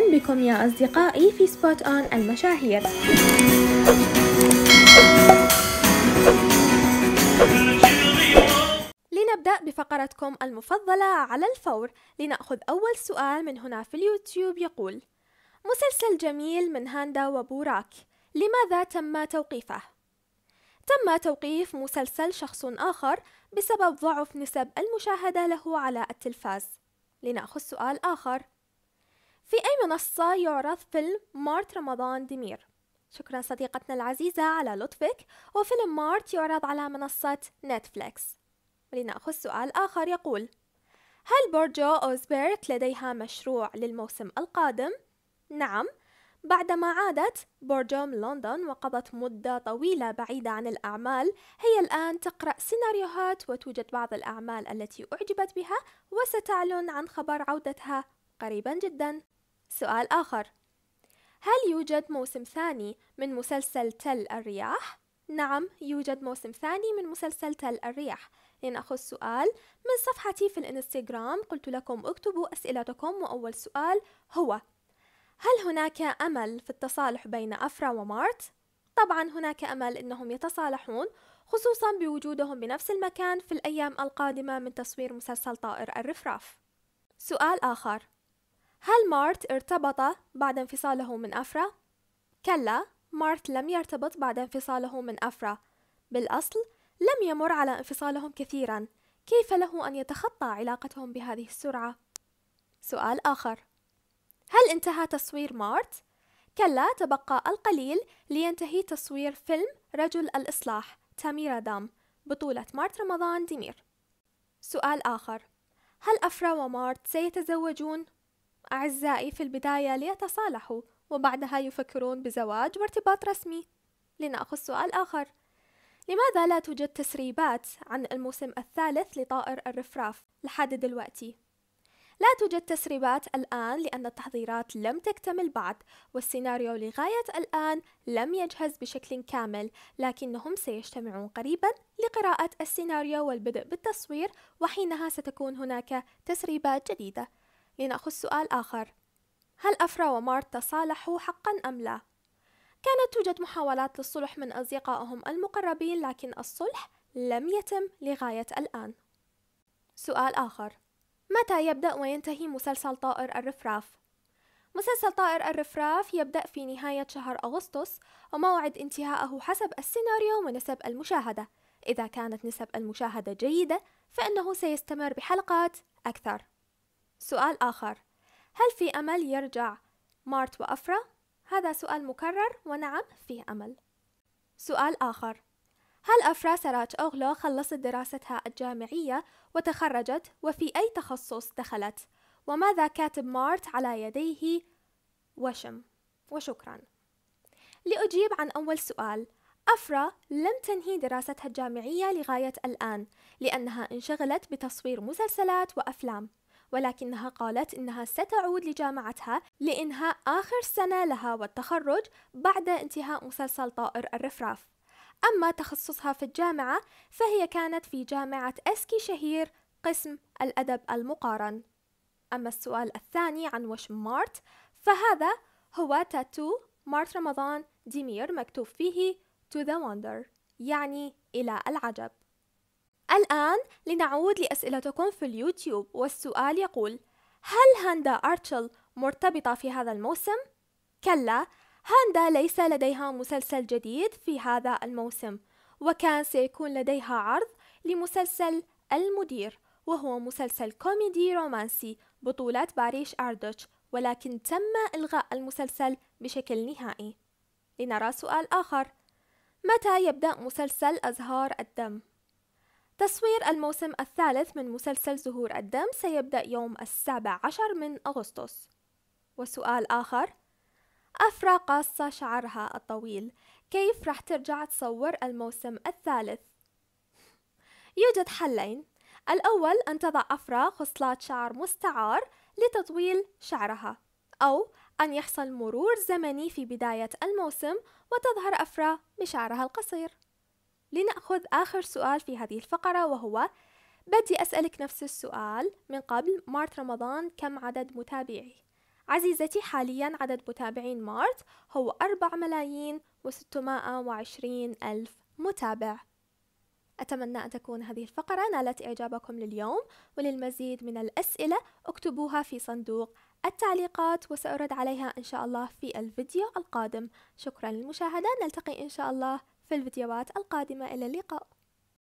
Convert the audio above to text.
بكم يا أصدقائي في سبوت أون المشاهير لنبدأ بفقرتكم المفضلة على الفور لنأخذ أول سؤال من هنا في اليوتيوب يقول مسلسل جميل من هاندا وبوراك لماذا تم توقيفه؟ تم توقيف مسلسل شخص آخر بسبب ضعف نسب المشاهدة له على التلفاز لنأخذ سؤال آخر في أي منصة يعرض فيلم مارت رمضان دمير؟ شكرا صديقتنا العزيزة على لطفك وفيلم مارت يعرض على منصة نتفليكس لنأخذ سؤال آخر يقول هل برجو أوزبيرك لديها مشروع للموسم القادم؟ نعم بعدما عادت برجو من لندن وقضت مدة طويلة بعيدة عن الأعمال هي الآن تقرأ سيناريوهات وتوجد بعض الأعمال التي أعجبت بها وستعلن عن خبر عودتها قريبا جدا سؤال آخر هل يوجد موسم ثاني من مسلسل تل الرياح؟ نعم يوجد موسم ثاني من مسلسل تل الرياح لنأخذ سؤال من صفحتي في الانستغرام قلت لكم اكتبوا أسئلتكم وأول سؤال هو هل هناك أمل في التصالح بين أفرا ومارت؟ طبعا هناك أمل أنهم يتصالحون خصوصا بوجودهم بنفس المكان في الأيام القادمة من تصوير مسلسل طائر الرفراف سؤال آخر هل مارت ارتبط بعد انفصاله من أفرا؟ كلا مارت لم يرتبط بعد انفصاله من أفرا بالأصل لم يمر على انفصالهم كثيرا كيف له أن يتخطى علاقتهم بهذه السرعة؟ سؤال آخر هل انتهى تصوير مارت؟ كلا تبقى القليل لينتهي تصوير فيلم رجل الإصلاح تاميرا دام بطولة مارت رمضان ديمير سؤال آخر هل أفرا ومارت سيتزوجون أعزائي في البداية ليتصالحوا وبعدها يفكرون بزواج وارتباط رسمي لنأخذ سؤال آخر لماذا لا توجد تسريبات عن الموسم الثالث لطائر الرفراف لحد دلوقتي؟ لا توجد تسريبات الآن لأن التحضيرات لم تكتمل بعد والسيناريو لغاية الآن لم يجهز بشكل كامل لكنهم سيجتمعون قريبا لقراءة السيناريو والبدء بالتصوير وحينها ستكون هناك تسريبات جديدة لنأخذ سؤال آخر هل أفرا ومارت تصالحوا حقا أم لا؟ كانت توجد محاولات للصلح من أصدقائهم المقربين لكن الصلح لم يتم لغاية الآن سؤال آخر متى يبدأ وينتهي مسلسل طائر الرفراف؟ مسلسل طائر الرفراف يبدأ في نهاية شهر أغسطس وموعد انتهائه حسب السيناريو ونسب المشاهدة إذا كانت نسب المشاهدة جيدة فإنه سيستمر بحلقات أكثر سؤال آخر هل في أمل يرجع مارت وأفرا؟ هذا سؤال مكرر ونعم فيه أمل سؤال آخر هل أفرا سراج أغلو خلصت دراستها الجامعية وتخرجت وفي أي تخصص دخلت؟ وماذا كاتب مارت على يديه وشم وشكرا لأجيب عن أول سؤال أفرا لم تنهي دراستها الجامعية لغاية الآن لأنها انشغلت بتصوير مسلسلات وأفلام ولكنها قالت إنها ستعود لجامعتها لإنهاء آخر سنة لها والتخرج بعد انتهاء مسلسل طائر الرفراف أما تخصصها في الجامعة فهي كانت في جامعة أسكي شهير قسم الأدب المقارن أما السؤال الثاني عن وش مارت فهذا هو تاتو مارت رمضان ديمير مكتوب فيه to the wonder يعني إلى العجب الآن لنعود لأسئلتكم في اليوتيوب والسؤال يقول هل هاندا أرتشل مرتبطة في هذا الموسم؟ كلا هاندا ليس لديها مسلسل جديد في هذا الموسم وكان سيكون لديها عرض لمسلسل المدير وهو مسلسل كوميدي رومانسي بطولة باريش أردوتش ولكن تم إلغاء المسلسل بشكل نهائي لنرى سؤال آخر متى يبدأ مسلسل أزهار الدم؟ تصوير الموسم الثالث من مسلسل زهور الدم سيبدأ يوم السابع عشر من أغسطس وسؤال آخر أفرى قاصة شعرها الطويل كيف رح ترجع تصور الموسم الثالث؟ يوجد حلين الأول أن تضع أفرا خصلات شعر مستعار لتطويل شعرها أو أن يحصل مرور زمني في بداية الموسم وتظهر أفرا بشعرها القصير لنأخذ آخر سؤال في هذه الفقرة وهو بدي أسألك نفس السؤال من قبل مارت رمضان كم عدد متابعي؟ عزيزتي حاليا عدد متابعين مارت هو 4 ملايين و620 ألف متابع أتمنى أن تكون هذه الفقرة نالت إعجابكم لليوم وللمزيد من الأسئلة اكتبوها في صندوق التعليقات وسأرد عليها إن شاء الله في الفيديو القادم شكرا للمشاهدة نلتقي إن شاء الله في الفيديوهات القادمة إلى اللقاء